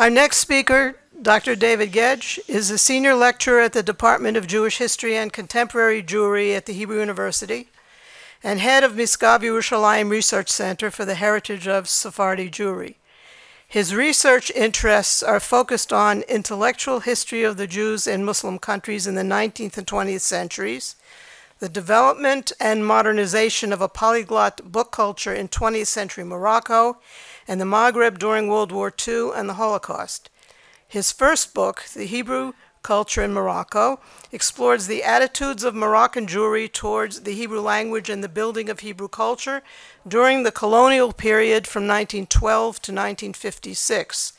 Our next speaker, Dr. David Gedge, is a senior lecturer at the Department of Jewish History and Contemporary Jewry at the Hebrew University and head of Miskav Yerushalayim Research Center for the Heritage of Sephardi Jewry. His research interests are focused on intellectual history of the Jews in Muslim countries in the 19th and 20th centuries, the development and modernization of a polyglot book culture in 20th century Morocco, and the Maghreb during World War II and the Holocaust. His first book, The Hebrew Culture in Morocco, explores the attitudes of Moroccan Jewry towards the Hebrew language and the building of Hebrew culture during the colonial period from 1912 to 1956.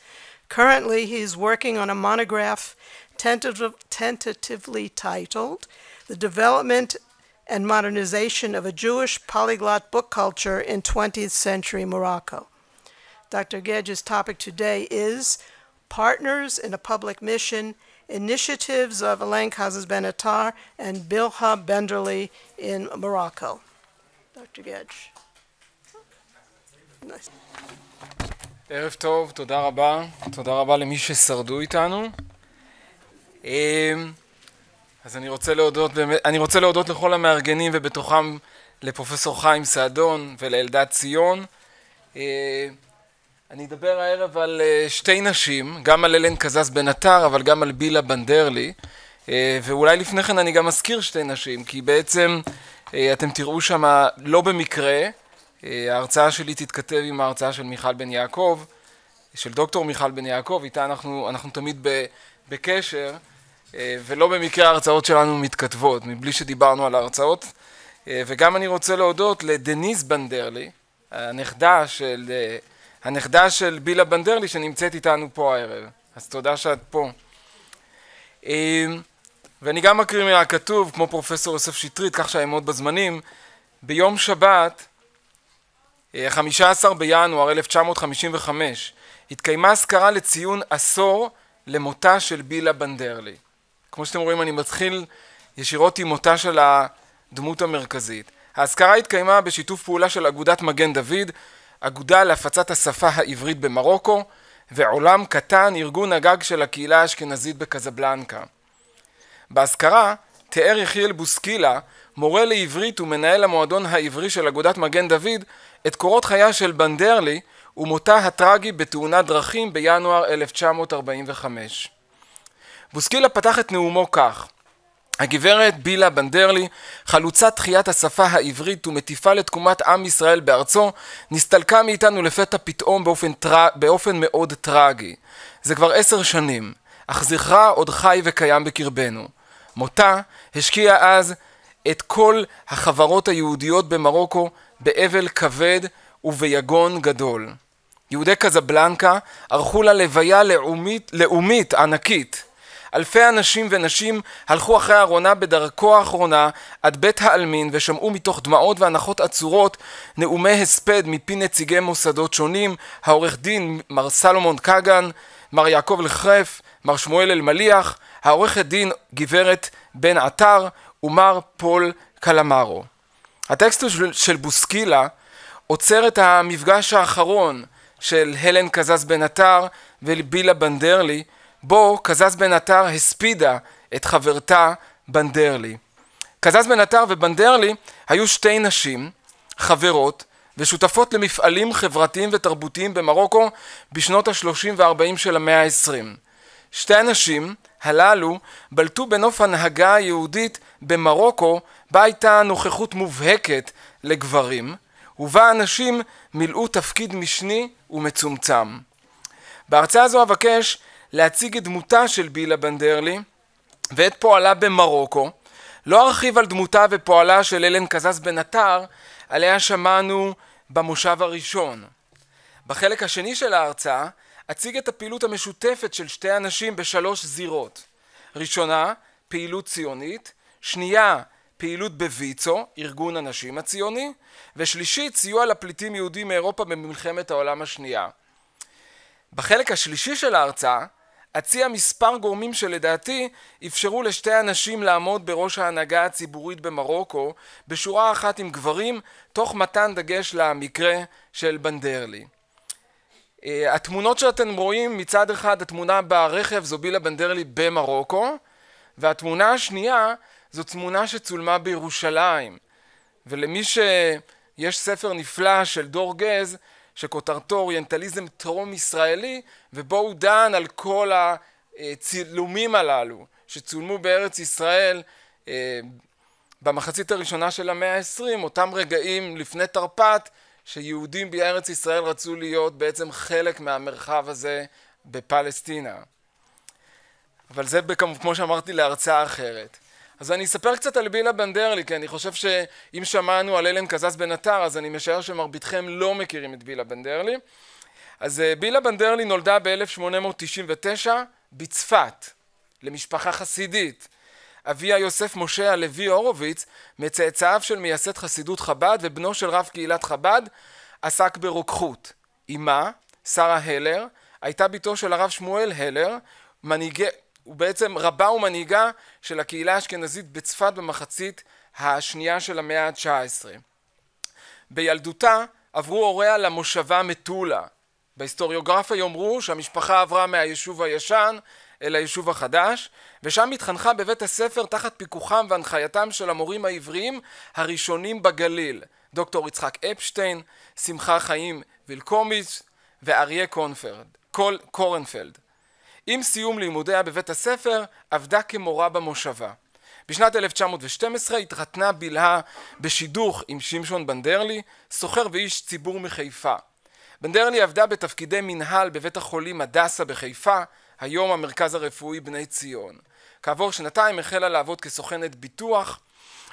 Currently, he is working on a monograph tentative, tentatively titled The Development and Modernization of a Jewish Polyglot Book Culture in 20th Century Morocco. Dr. Gedge's topic today is Partners in a Public Mission Initiatives of Alain Casas Benatar and Bilha Benderly in Morocco. Dr. Gedge. Nice. ערב טוב, תודה רבה. תודה רבה למי ששרדו איתנו. אז אני רוצה להודות, אני רוצה להודות לכל המארגנים ובתוכם לפרופסור חיים סעדון ולאלדד ציון. אני אדבר הערב על אה, שתי נשים, גם על אלן קזז בן עטר, אבל גם על בילה בנדרלי. אה, ואולי לפני כן אני גם אזכיר שתי נשים, כי בעצם אה, אתם תראו שם לא במקרה, ההרצאה שלי תתכתב עם ההרצאה של מיכל בן יעקב, של דוקטור מיכל בן יעקב, איתה אנחנו, אנחנו תמיד ב, בקשר, ולא במקרה ההרצאות שלנו מתכתבות, מבלי שדיברנו על ההרצאות. וגם אני רוצה להודות לדניס בנדרלי, הנכדה של הנכדה של בילה בנדרלי שנמצאת איתנו פה הערב. אז תודה שאת פה. אמ, ואני גם מקריא מהכתוב, כמו פרופסור יוסף שטרית, כך שאעמוד בזמנים, ביום שבת, 15 אה, בינואר 1955, התקיימה אזכרה לציון עשור למותה של בילה בנדרלי. כמו שאתם רואים, אני מתחיל ישירות עם מותה של הדמות המרכזית. האזכרה התקיימה בשיתוף פעולה של אגודת מגן דוד, אגודה להפצת השפה העברית במרוקו, ועולם קטן, ארגון הגג של הקהילה האשכנזית בקזבלנקה. באזכרה תיאר יחיאל בוסקילה, מורה לעברית ומנהל המועדון העברי של אגודת מגן דוד, את קורות חייה של בנדרלי ומותה הטרגי בתאונת דרכים בינואר 1945. בוסקילה פתח את נאומו כך: הגברת בילה בנדרלי, חלוצת תחיית השפה העברית ומטיפה לתקומת עם ישראל בארצו, נסתלקה מאיתנו לפתע פתאום באופן, טרא... באופן מאוד טרגי. זה כבר עשר שנים, אך זכרה עוד חי וקיים בקרבנו. מותה השקיע אז את כל החברות היהודיות במרוקו באבל כבד וביגון גדול. יהודי קזבלנקה ערכו לה לוויה לאומית, לאומית ענקית. אלפי אנשים ונשים הלכו אחרי אהרונה בדרכו האחרונה עד בית העלמין ושמעו מתוך דמעות והנחות עצורות נאומי הספד מפי נציגי מוסדות שונים, העורך דין מר סלומון קגן, מר יעקב אלחרף, מר שמואל אלמליח, העורכת דין גברת בן עטר ומר פול קלמרו. הטקסט של בוסקילה עוצר את המפגש האחרון של הלן קזז בן עטר ובילה בנדרלי בו קזז בן עטר הספידה את חברתה בנדרלי. קזז בן עטר ובנדרלי היו שתי נשים, חברות, ושותפות למפעלים חברתיים ותרבותיים במרוקו בשנות ה-30 וה-40 של המאה ה-20. שתי הנשים הללו בלטו בנוף הנהגה היהודית במרוקו, בה הייתה נוכחות מובהקת לגברים, ובה הנשים מילאו תפקיד משני ומצומצם. בהרצאה הזו אבקש להציג את דמותה של בילה בנדרלי ואת פועלה במרוקו. לא ארחיב על דמותה ופועלה של אלן קזז בן עטר, עליה שמענו במושב הראשון. בחלק השני של ההרצאה אציג את הפעילות המשותפת של שתי אנשים בשלוש זירות. ראשונה, פעילות ציונית, שנייה, פעילות בויצו, ארגון הנשים הציוני, ושלישית, סיוע לפליטים יהודים מאירופה במלחמת העולם השנייה. בחלק השלישי של ההרצאה אציע מספר גורמים שלדעתי אפשרו לשתי הנשים לעמוד בראש ההנהגה הציבורית במרוקו בשורה אחת עם גברים תוך מתן דגש למקרה של בנדרלי. אה, התמונות שאתם רואים מצד אחד התמונה ברכב זו בילה בנדרלי במרוקו והתמונה השנייה זו תמונה שצולמה בירושלים ולמי שיש ספר נפלא של דור גז שכותרתו אוריינטליזם טרום-ישראלי, ובו הוא דן על כל הצילומים הללו שצולמו בארץ ישראל אה, במחצית הראשונה של המאה העשרים אותם רגעים לפני תרפ"ט, שיהודים בארץ ישראל רצו להיות בעצם חלק מהמרחב הזה בפלסטינה. אבל זה כמו שאמרתי להרצאה אחרת. אז אני אספר קצת על בילה בנדרלי, כי אני חושב שאם שמענו על אלן קזז בן עטר, אז אני משער שמרביתכם לא מכירים את בילה בנדרלי. אז אה, בילה בנדרלי נולדה ב-1899 בצפת, למשפחה חסידית. אביה יוסף משה הלוי הורוביץ, מצאצאיו של מייסד חסידות חב"ד ובנו של רב קהילת חב"ד, עסק ברוקחות. אמה, שרה הלר, הייתה בתו של הרב שמואל הלר, מנהיגי הוא בעצם רבה ומנהיגה של הקהילה האשכנזית בצפת במחצית השנייה של המאה ה-19. בילדותה עברו הוריה למושבה מטולה. בהיסטוריוגרפיה יאמרו שהמשפחה עברה מהיישוב הישן אל היישוב החדש, ושם התחנכה בבית הספר תחת פיקוחם והנחייתם של המורים העבריים הראשונים בגליל, דוקטור יצחק אפשטיין, שמחה חיים וילקומיץ ואריה קונפרד, קורנפלד. עם סיום לימודיה בבית הספר עבדה כמורה במושבה. בשנת 1912 התרתנה בלהה בשידוך עם שמשון בנדרלי, סוחר ואיש ציבור מחיפה. בנדרלי עבדה בתפקידי מנהל בבית החולים הדסה בחיפה, היום המרכז הרפואי בני ציון. כעבור שנתיים החלה לעבוד כסוכנת ביטוח.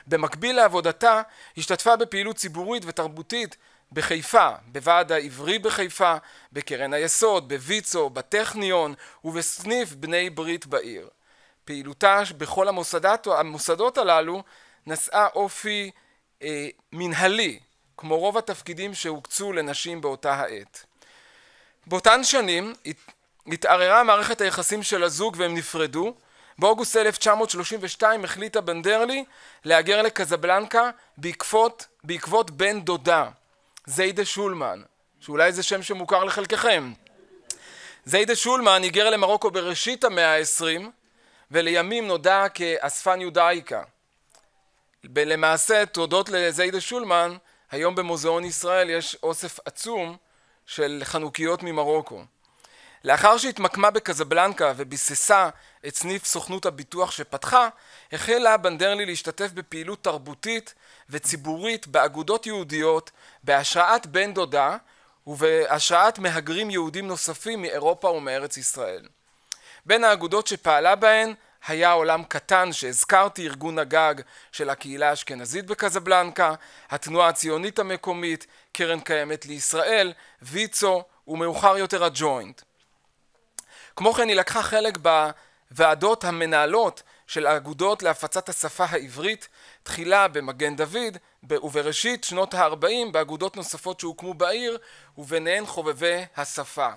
במקביל לעבודתה, השתתפה בפעילות ציבורית ותרבותית בחיפה, בוועד העברי בחיפה, בקרן היסוד, בויצו, בטכניון ובסניף בני ברית בעיר. פעילותה בכל המוסדת, המוסדות הללו נשאה אופי אה, מנהלי, כמו רוב התפקידים שהוקצו לנשים באותה העת. באותן שנים התערערה מערכת היחסים של הזוג והם נפרדו. באוגוסט 1932 החליטה בנדרלי להגר לקזבלנקה בעקבות, בעקבות בן דודה. זיידה שולמן, שאולי זה שם שמוכר לחלקכם. זיידה שולמן היגר למרוקו בראשית המאה העשרים, ולימים נודע כאספן יודאיקה. למעשה, תודות לזיידה שולמן, היום במוזיאון ישראל יש אוסף עצום של חנוכיות ממרוקו. לאחר שהתמקמה בקזבלנקה וביססה את סניף סוכנות הביטוח שפתחה, החלה בנדרלי להשתתף בפעילות תרבותית וציבורית באגודות יהודיות בהשראת בן דודה ובהשראת מהגרים יהודים נוספים מאירופה ומארץ ישראל. בין האגודות שפעלה בהן היה עולם קטן שהזכרתי, ארגון הגג של הקהילה האשכנזית בקזבלנקה, התנועה הציונית המקומית, קרן קיימת לישראל, ויצו ומאוחר יותר הג'וינט. כמו כן היא לקחה חלק בוועדות המנהלות של האגודות להפצת השפה העברית, תחילה במגן דוד ובראשית שנות ה-40 באגודות נוספות שהוקמו בעיר וביניהן חובבי השפה.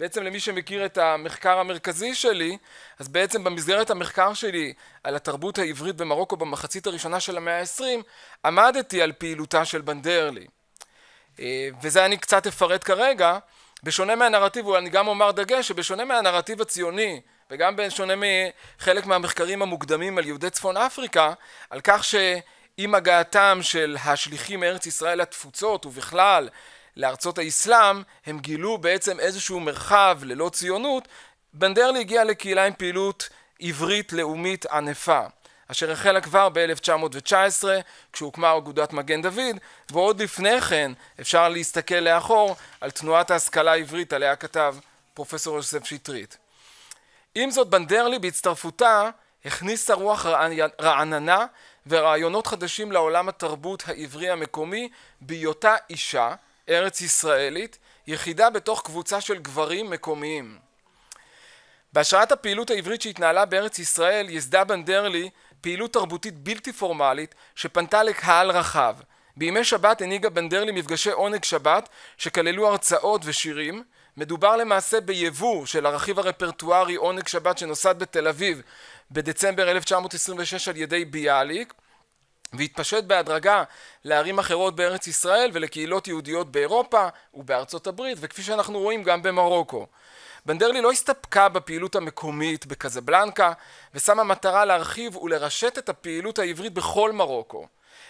בעצם למי שמכיר את המחקר המרכזי שלי, אז בעצם במסגרת המחקר שלי על התרבות העברית במרוקו במחצית הראשונה של המאה ה-20, עמדתי על פעילותה של בנדרלי. אה, וזה אני קצת אפרט כרגע. בשונה מהנרטיב, אני גם אומר דגש, שבשונה מהנרטיב הציוני, וגם בשונה מחלק מהמחקרים המוקדמים על יהודי צפון אפריקה, על כך שעם הגעתם של השליחים מארץ ישראל לתפוצות ובכלל לארצות האסלאם, הם גילו בעצם איזשהו מרחב ללא ציונות. בנדרלי הגיע לקהילה עם פעילות עברית לאומית ענפה. אשר החלה כבר ב-1919 כשהוקמה אגודת מגן דוד, ועוד לפני כן אפשר להסתכל לאחור על תנועת ההשכלה העברית עליה כתב פרופסור יוסף שטרית. עם זאת בנדרלי בהצטרפותה הכניסה רוח רעננה ורעיונות חדשים לעולם התרבות העברי המקומי בהיותה אישה, ארץ ישראלית, יחידה בתוך קבוצה של גברים מקומיים. בהשראת הפעילות העברית שהתנהלה בארץ ישראל יסדה בנדרלי פעילות תרבותית בלתי פורמלית שפנתה לקהל רחב. בימי שבת הנהיגה בנדרלי מפגשי עונג שבת שכללו הרצאות ושירים. מדובר למעשה ביבוא של הרכיב הרפרטוארי עונג שבת שנוסד בתל אביב בדצמבר 1926 על ידי ביאליק והתפשט בהדרגה לערים אחרות בארץ ישראל ולקהילות יהודיות באירופה ובארצות הברית וכפי שאנחנו רואים גם במרוקו. בנדרלי לא הסתפקה בפעילות המקומית בקזבלנקה, ושמה מטרה להרחיב ולרשת את הפעילות העברית בכל מרוקו.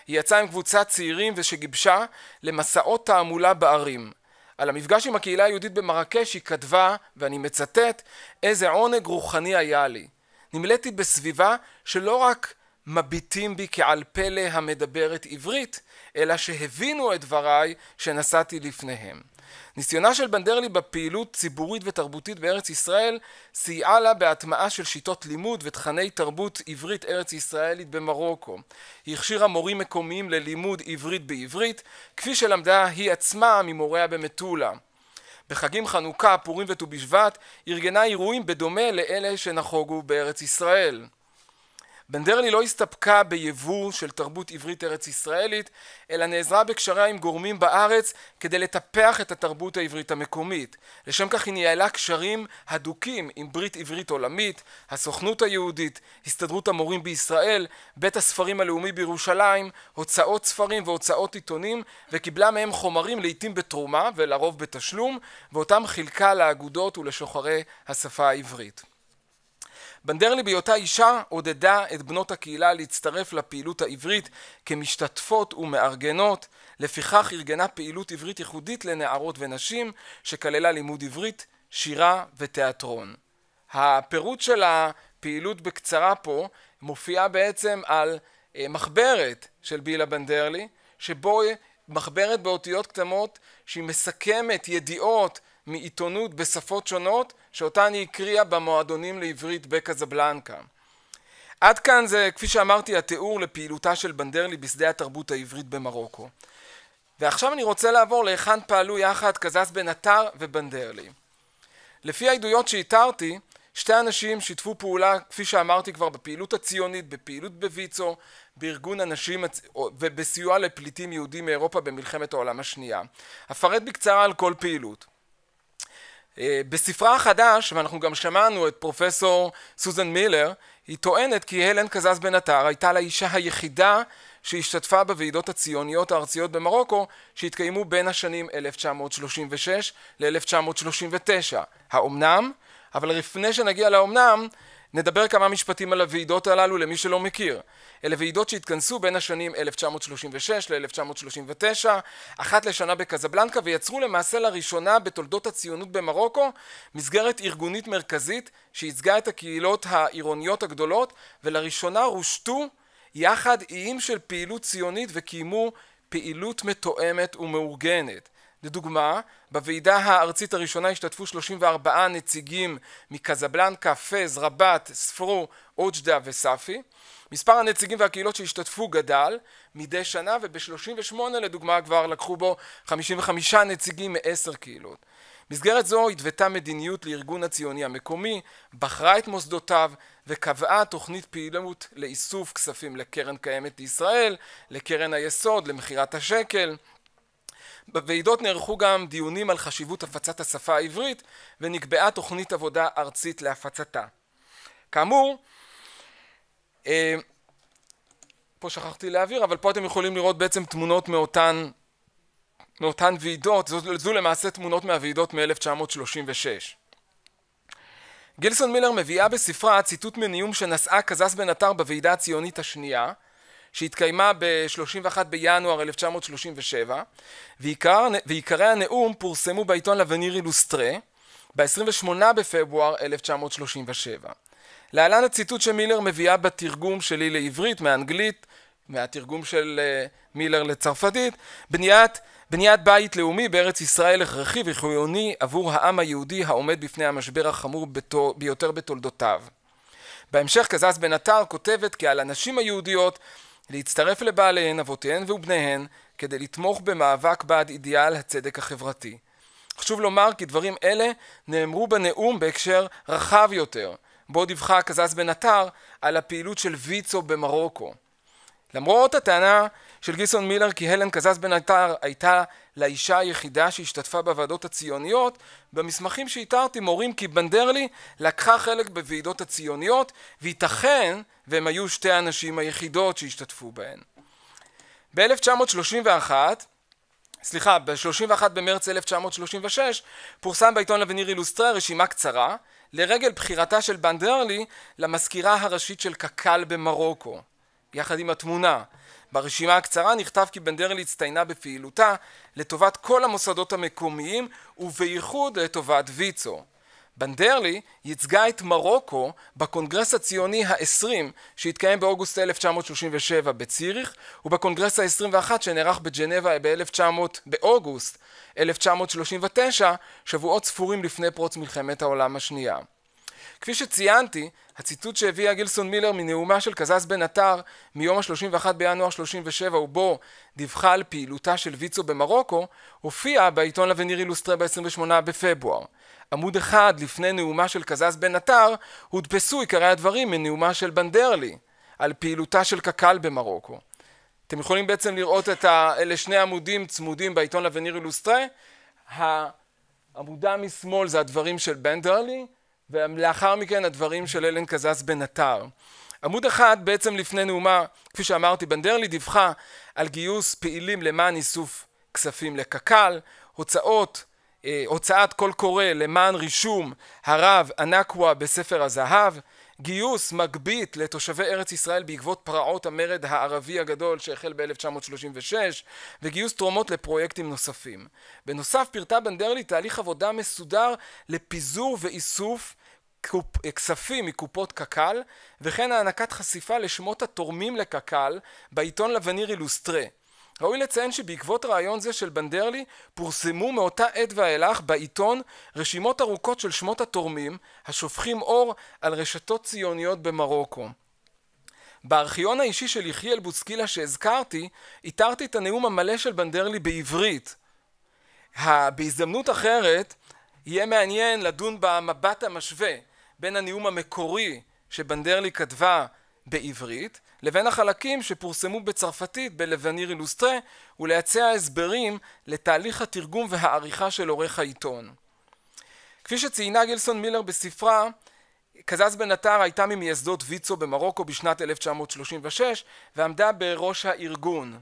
היא יצאה עם קבוצת צעירים ושגיבשה למסעות תעמולה בערים. על המפגש עם הקהילה היהודית במרקש היא כתבה, ואני מצטט, איזה עונג רוחני היה לי. נמלאתי בסביבה שלא רק מביטים בי כעל פלא המדברת עברית, אלא שהבינו את דבריי שנשאתי לפניהם. ניסיונה של בנדרלי בפעילות ציבורית ותרבותית בארץ ישראל סייעה לה בהטמעה של שיטות לימוד ותכני תרבות עברית ארץ ישראלית במרוקו. היא הכשירה מורים מקומיים ללימוד עברית בעברית, כפי שלמדה היא עצמה ממוריה במטולה. בחגים חנוכה, פורים וט"ו בשבט, ארגנה אירועים בדומה לאלה שנחוגו בארץ ישראל. בנדרלי לא הסתפקה ביבוא של תרבות עברית ארץ ישראלית, אלא נעזרה בקשריה עם גורמים בארץ כדי לטפח את התרבות העברית המקומית. לשם כך היא ניהלה קשרים הדוקים עם ברית עברית עולמית, הסוכנות היהודית, הסתדרות המורים בישראל, בית הספרים הלאומי בירושלים, הוצאות ספרים והוצאות עיתונים, וקיבלה מהם חומרים לעיתים בתרומה ולרוב בתשלום, ואותם חילקה לאגודות ולשוחרי השפה העברית. בנדרלי בהיותה אישה עודדה את בנות הקהילה להצטרף לפעילות העברית כמשתתפות ומארגנות, לפיכך ארגנה פעילות עברית ייחודית לנערות ונשים שכללה לימוד עברית, שירה ותיאטרון. הפירוט של הפעילות בקצרה פה מופיעה בעצם על אה, מחברת של בילה בנדרלי, שבו מחברת באותיות קטמות שהיא מסכמת ידיעות מעיתונות בשפות שונות שאותן היא הקריאה במועדונים לעברית בקזבלנקה. עד כאן זה, כפי שאמרתי, התיאור לפעילותה של בנדרלי בשדה התרבות העברית במרוקו. ועכשיו אני רוצה לעבור להיכן פעלו יחד קזס בן עטר ובנדרלי. לפי העדויות שאיתרתי, שתי אנשים שיתפו פעולה, כפי שאמרתי כבר, בפעילות הציונית, בפעילות בוויצו, בארגון הנשים ובסיוע לפליטים יהודים מאירופה במלחמת העולם השנייה. אפרט בקצרה על כל פעילות. אה, בספרה החדש, ואנחנו גם שמענו את פרופסור סוזן מילר, היא טוענת כי הלן קזז בן עטר הייתה לאישה היחידה שהשתתפה בוועידות הציוניות הארציות במרוקו שהתקיימו בין השנים 1936 ל-1939. האומנם? אבל לפני שנגיע לאומנם, נדבר כמה משפטים על הוועידות הללו למי שלא מכיר. אלה ועידות שהתכנסו בין השנים 1936 ל-1939, אחת לשנה בקזבלנקה, ויצרו למעשה לראשונה בתולדות הציונות במרוקו מסגרת ארגונית מרכזית שייצגה את הקהילות העירוניות הגדולות, ולראשונה רושתו יחד איים של פעילות ציונית וקיימו פעילות מתואמת ומאורגנת. לדוגמה, בוועידה הארצית הראשונה השתתפו 34 נציגים מקזבלנקה, פז, רבת, ספרו, אוג'דה וספי. מספר הנציגים והקהילות שהשתתפו גדל מדי שנה וב-38 לדוגמה כבר לקחו בו 55 נציגים מעשר קהילות. מסגרת זו התוותה מדיניות לארגון הציוני המקומי, בחרה את מוסדותיו וקבעה תוכנית פעילות לאיסוף כספים לקרן קיימת לישראל, לקרן היסוד, למכירת השקל. בוועידות נערכו גם דיונים על חשיבות הפצת השפה העברית ונקבעה תוכנית עבודה ארצית להפצתה. כאמור, אה, פה שכחתי להעביר, אבל פה אתם יכולים לראות בעצם תמונות מאותן, מאותן ועידות, זו, זו למעשה תמונות מהוועידות מ-1936. גילסון מילר מביאה בספרה ציטוט מנאום שנשאה קזס בן עטר בוועידה הציונית השנייה, שהתקיימה ב-31 בינואר 1937, ועיקרי הנאום פורסמו בעיתון לבניר אילוסטרה ב-28 בפברואר 1937. להלן הציטוט שמילר מביאה בתרגום שלי לעברית, מאנגלית, מהתרגום של uh, מילר לצרפתית, בניית, בניית בית לאומי בארץ ישראל הכרחי וחיוני עבור העם היהודי העומד בפני המשבר החמור בתו, ביותר בתולדותיו. בהמשך קזז בן עטר כותבת כי על הנשים היהודיות להצטרף לבעליהן, אבותיהן ובניהן, כדי לתמוך במאבק בעד אידיאל הצדק החברתי. חשוב לומר כי דברים אלה נאמרו בנאום בהקשר רחב יותר, בו דיווחה הקזז בן עטר על הפעילות של ויצו במרוקו. למרות הטענה של גיסון מילר כי הלן קזז בן עטר הייתה לאישה היחידה שהשתתפה בוועדות הציוניות. במסמכים שאיתרתי מורים כי בנדרלי לקחה חלק בוועידות הציוניות, וייתכן והם היו שתי הנשים היחידות שהשתתפו בהן. ב-1931 סליחה, ב-31 במרץ 1936 פורסם בעיתון אבניר אילוסטרה רשימה קצרה לרגל בחירתה של בנדרלי למזכירה הראשית של קק"ל במרוקו. יחד עם התמונה. ברשימה הקצרה נכתב כי בנדרל הצטיינה בפעילותה לטובת כל המוסדות המקומיים ובייחוד לטובת ויצו. בנדרלי ייצגה את מרוקו בקונגרס הציוני ה-20 שהתקיים באוגוסט 1937 בציריך ובקונגרס ה-21 שנערך בג'נבה ב-1900, באוגוסט 1939, שבועות ספורים לפני פרוץ מלחמת העולם השנייה. כפי שציינתי, הציטוט שהביאה גילסון מילר מנאומה של קזז בן עטר מיום ה-31 בינואר 37 ובו דיווחה על פעילותה של ויצו במרוקו, הופיע בעיתון לבניר אילוסטרה ב-28 בפברואר. עמוד אחד לפני נאומה של קזז בן עטר הודפסו עיקרי הדברים מנאומה של בנדרלי על פעילותה של קק"ל במרוקו. אתם יכולים בעצם לראות את ה... אלה שני עמודים צמודים בעיתון לבניר אילוסטרה. העמודה משמאל זה הדברים של בנדרלי, ולאחר מכן הדברים של אלן קזס בן עטר. עמוד אחד בעצם לפני נאומה, כפי שאמרתי, בנדרלי דיווחה על גיוס פעילים למען איסוף כספים לקק"ל, הוצאות, אה, הוצאת קול קורא למען רישום הרב ענקווה בספר הזהב, גיוס מגבית לתושבי ארץ ישראל בעקבות פרעות המרד הערבי הגדול שהחל ב-1936 וגיוס תרומות לפרויקטים נוספים. בנוסף פירטה בנדרלי תהליך עבודה מסודר לפיזור ואיסוף קופ, כספים מקופות קק"ל, וכן הענקת חשיפה לשמות התורמים לקק"ל בעיתון לבניר אילוסטרה. ראוי לציין שבעקבות רעיון זה של בנדרלי פורסמו מאותה עת ואילך בעיתון רשימות ארוכות של שמות התורמים השופכים אור על רשתות ציוניות במרוקו. בארכיון האישי של יחיאל בוסקילה שהזכרתי, איתרתי את הנאום המלא של בנדרלי בעברית. בהזדמנות אחרת, יהיה מעניין לדון במבט המשווה בין הנאום המקורי שבנדרלי כתבה בעברית, לבין החלקים שפורסמו בצרפתית בלווניר אילוסטרה, ולהציע הסברים לתהליך התרגום והעריכה של עורך העיתון. כפי שציינה גילסון מילר בספרה, קזז בן עטר הייתה ממייסדות ויצו במרוקו בשנת 1936 ועמדה בראש הארגון.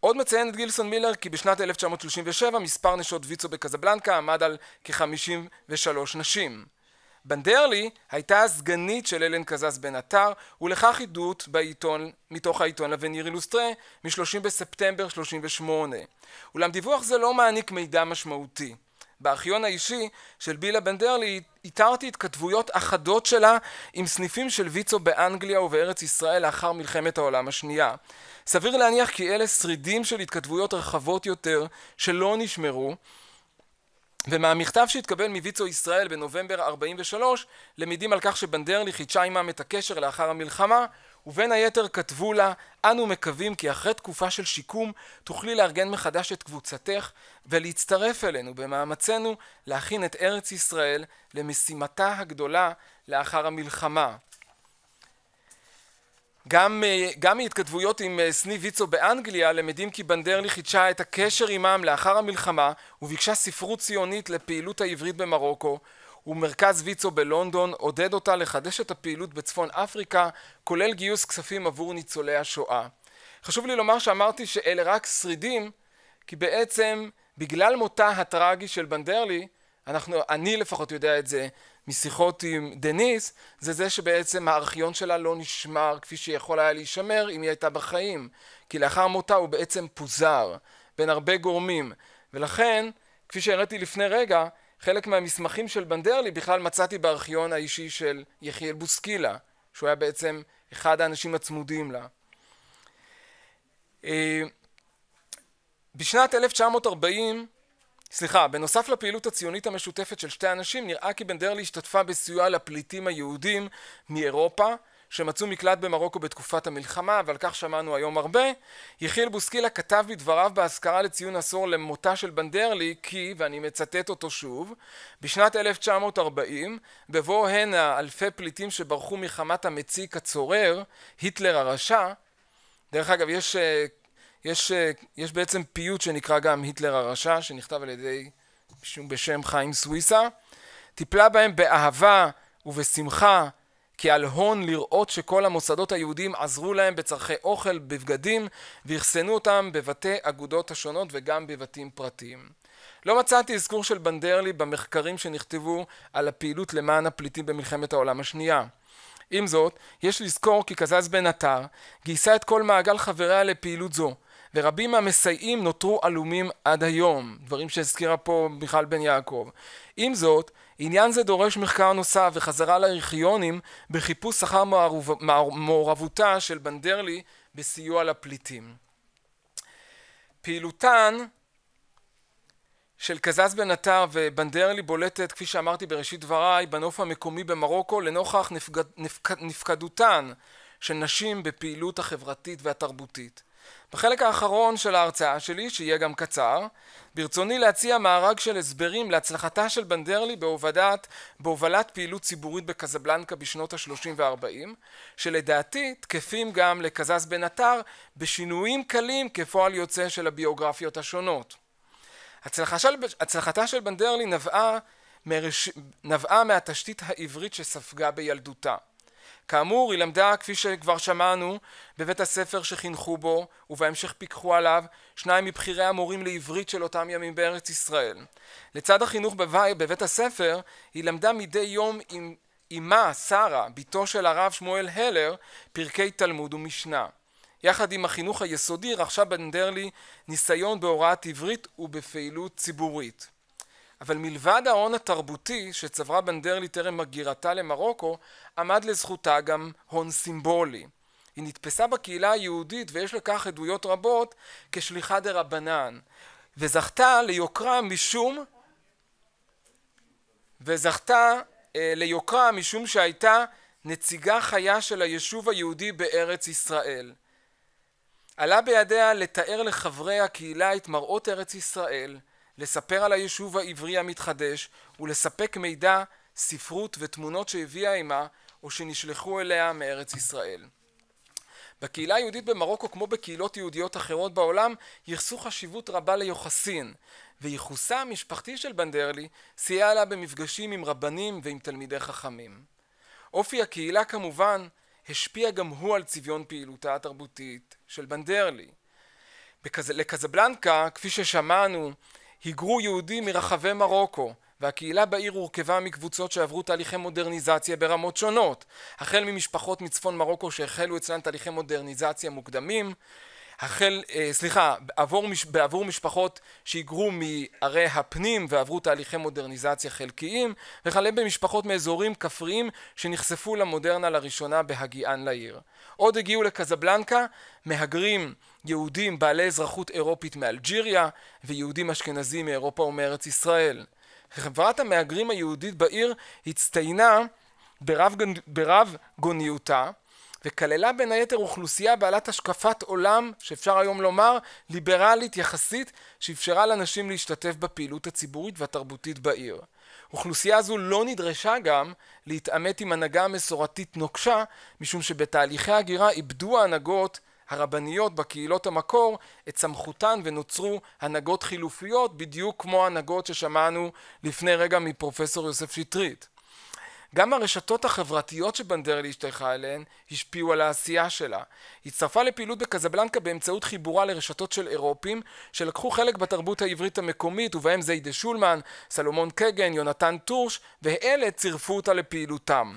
עוד מציינת גילסון מילר כי בשנת 1937 מספר נשות ויצו בקזבלנקה עמד על כ-53 נשים. בנדרלי הייתה הסגנית של אלן קזז בן עטר, ולכך עדות בעיתון, מתוך העיתון לווניר אילוסטרה, מ-30 בספטמבר 38. אולם דיווח זה לא מעניק מידע משמעותי. בארכיון האישי של בילה בנדרלי איתרתי התכתבויות אחדות שלה עם סניפים של ויצו באנגליה ובארץ ישראל לאחר מלחמת העולם השנייה. סביר להניח כי אלה שרידים של התכתבויות רחבות יותר שלא נשמרו, ומהמכתב שהתקבל מויצו ישראל בנובמבר 43 למדים על כך שבנדרלי חידשה עימם את הקשר לאחר המלחמה ובין היתר כתבו לה אנו מקווים כי אחרי תקופה של שיקום תוכלי לארגן מחדש את קבוצתך ולהצטרף אלינו במאמצנו להכין את ארץ ישראל למשימתה הגדולה לאחר המלחמה גם, אה, גם מהתכתבויות עם אה, סני ויצו באנגליה למדים כי בנדרלי חידשה את הקשר עמם לאחר המלחמה וביקשה ספרות ציונית לפעילות העברית במרוקו ומרכז ויצו בלונדון עודד אותה לחדש את הפעילות בצפון אפריקה כולל גיוס כספים עבור ניצולי השואה. חשוב לי לומר שאמרתי שאלה רק שרידים כי בעצם בגלל מותה הטרגי של בנדרלי אנחנו, אני לפחות יודע את זה, משיחות עם דניס, זה זה שבעצם הארכיון שלה לא נשמר כפי שיכול היה להישמר אם היא הייתה בחיים. כי לאחר מותה הוא בעצם פוזר בין הרבה גורמים. ולכן, כפי שהראיתי לפני רגע, חלק מהמסמכים של בנדרלי בכלל מצאתי בארכיון האישי של יחיאל בוסקילה, שהוא היה בעצם אחד האנשים הצמודים לה. אה, בשנת 1940 סליחה, בנוסף לפעילות הציונית המשותפת של שתי אנשים, נראה כי בנדרלי השתתפה בסיוע לפליטים היהודים מאירופה, שמצאו מקלט במרוקו בתקופת המלחמה, ועל כך שמענו היום הרבה. יחיל בוסקילה כתב בדבריו באזכרה לציון עשור למותה של בנדרלי, כי, ואני מצטט אותו שוב, בשנת 1940, בבוא הנה אלפי פליטים שברחו מחמת המציק הצורר, היטלר הרשע, דרך אגב, יש... Uh, יש, אה, יש בעצם פיוט שנקרא גם היטלר הרשע, שנכתב על ידי מישהו בשם חיים סוויסה. טיפלה בהם באהבה ובשמחה, כי על הון לראות שכל המוסדות היהודים עזרו להם בצורכי אוכל, בבגדים, ואחסנו אותם בבתי אגודות השונות וגם בבתים פרטיים. לא מצאתי אזכור של בנדרלי במחקרים שנכתבו על הפעילות למען הפליטים במלחמת העולם השנייה. עם זאת, יש לזכור כי קזז בן עטר גייסה את כל מעגל חבריה לפעילות זו, ורבים מהמסייעים נותרו עלומים עד היום, דברים שהזכירה פה מיכל בן יעקב. עם זאת, עניין זה דורש מחקר נוסף וחזרה לארכיונים בחיפוש אחר מעורבותה של בנדרלי בסיוע לפליטים. פעילותן של קזז בן עטר ובנדרלי בולטת, כפי שאמרתי בראשית דבריי, בנוף המקומי במרוקו לנוכח נפקד... נפקד, נפקדותן של נשים בפעילות החברתית והתרבותית. בחלק האחרון של ההרצאה שלי, שיהיה גם קצר, ברצוני להציע מארג של הסברים להצלחתה של בנדרלי בהובדת, בהובלת פעילות ציבורית בקזבלנקה בשנות ה-30 וה-40, שלדעתי תקפים גם לקזז בן עטר בשינויים קלים כפועל יוצא של הביוגרפיות השונות. הצלחה של, הצלחתה של בנדרלי נבעה, מרש, נבעה מהתשתית העברית שספגה בילדותה. כאמור, היא למדה, כפי שכבר שמענו, בבית הספר שחינכו בו, ובהמשך פיקחו עליו, שניים מבכירי המורים לעברית של אותם ימים בארץ ישראל. לצד החינוך בבית, בבית הספר, היא למדה מדי יום עם אמה, שרה, בתו של הרב שמואל הלר, פרקי תלמוד ומשנה. יחד עם החינוך היסודי רכשה בנדרלי ניסיון בהוראת עברית ובפעילות ציבורית. אבל מלבד ההון התרבותי שצברה בנדרלי טרם הגירתה למרוקו, עמד לזכותה גם הון סימבולי. היא נתפסה בקהילה היהודית, ויש לכך עדויות רבות, כשליחה דה רבנן, וזכתה ליוקרה משום... וזכתה אה, ליוקרה משום שהייתה נציגה חיה של היישוב היהודי בארץ ישראל. עלה בידיה לתאר לחברי הקהילה את מראות ארץ ישראל, לספר על היישוב העברי המתחדש ולספק מידע, ספרות ותמונות שהביאה עימה או שנשלחו אליה מארץ ישראל. בקהילה היהודית במרוקו, כמו בקהילות יהודיות אחרות בעולם, ייחסו חשיבות רבה ליוחסין, וייחוסה המשפחתי של בנדרלי סייע לה במפגשים עם רבנים ועם תלמידי חכמים. אופי הקהילה כמובן השפיע גם הוא על צביון פעילותה התרבותית של בנדרלי. בקז... לקזבלנקה, כפי ששמענו, היגרו יהודים מרחבי מרוקו, והקהילה בעיר הורכבה מקבוצות שעברו תהליכי מודרניזציה ברמות שונות, החל ממשפחות מצפון מרוקו שהחלו אצלן תהליכי מודרניזציה מוקדמים, החל, אה, סליחה, בעבור, מש, בעבור משפחות שהיגרו מערי הפנים ועברו תהליכי מודרניזציה חלקיים, וכלה במשפחות מאזורים כפריים שנחשפו למודרנה לראשונה בהגיען לעיר. עוד הגיעו לקזבלנקה מהגרים יהודים בעלי אזרחות אירופית מאלג'יריה ויהודים אשכנזים מאירופה ומארץ ישראל. חברת המהגרים היהודית בעיר הצטיינה ברב, ברב גוניותה וכללה בין היתר אוכלוסייה בעלת השקפת עולם, שאפשר היום לומר, ליברלית יחסית, שאפשרה לנשים להשתתף בפעילות הציבורית והתרבותית בעיר. אוכלוסייה זו לא נדרשה גם להתעמת עם הנהגה המסורתית נוקשה, משום שבתהליכי הגירה איבדו ההנהגות הרבניות בקהילות המקור את סמכותן ונוצרו הנהגות חילופיות בדיוק כמו הנהגות ששמענו לפני רגע מפרופסור יוסף שטרית. גם הרשתות החברתיות שבנדרלי השתייכה אליהן השפיעו על העשייה שלה. היא הצטרפה לפעילות בקזבלנקה באמצעות חיבורה לרשתות של אירופים שלקחו חלק בתרבות העברית המקומית ובהם זיידה שולמן, סלומון קגן, יונתן טורש ואלה צירפו אותה לפעילותם.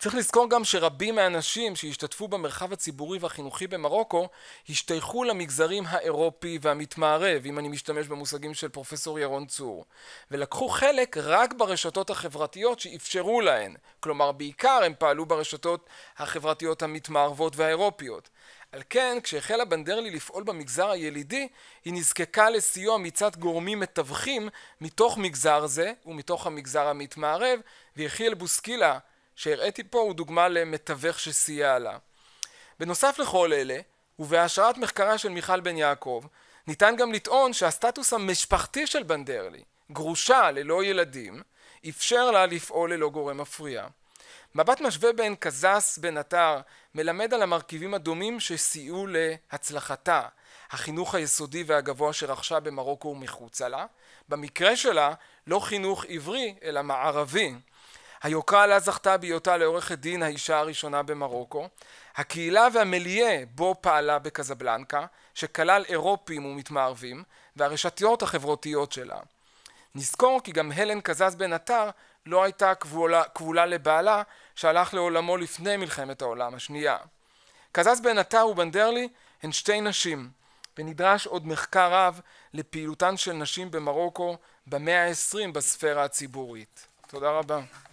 צריך לזכור גם שרבים מהאנשים שהשתתפו במרחב הציבורי והחינוכי במרוקו השתייכו למגזרים האירופי והמתמערב, אם אני משתמש במושגים של פרופסור ירון צור, ולקחו חלק רק ברשתות החברתיות שאפשרו להן, כלומר בעיקר הם פעלו ברשתות החברתיות המתמערבות והאירופיות. על כן, כשהחלה בנדרלי לפעול במגזר הילידי, היא נזקקה לסיוע מצד גורמים מתווכים מתוך מגזר זה ומתוך המגזר המתמערב, ויחיאל בוסקילה שהראיתי פה הוא דוגמה למתווך שסייע לה. בנוסף לכל אלה, ובהשראת מחקרה של מיכל בן יעקב, ניתן גם לטעון שהסטטוס המשפחתי של בנדרלי, גרושה ללא ילדים, אפשר לה לפעול ללא גורם מפריע. מבט משווה בין קזס בן עטר מלמד על המרכיבים הדומים שסייעו להצלחתה, החינוך היסודי והגבוה שרכשה במרוקו ומחוצה לה, במקרה שלה לא חינוך עברי אלא מערבי. היוקרה לה זכתה בהיותה לעורכת דין האישה הראשונה במרוקו, הקהילה והמליה בו פעלה בקזבלנקה, שכלל אירופים ומתמערבים, והרשתיות החברותיות שלה. נזכור כי גם הלן קזז בן עטר לא הייתה כבולה, כבולה לבעלה שהלך לעולמו לפני מלחמת העולם השנייה. קזז בן עטר ובנדרלי הן שתי נשים, ונדרש עוד מחקר רב לפעילותן של נשים במרוקו במאה ה-20 בספירה הציבורית. תודה רבה.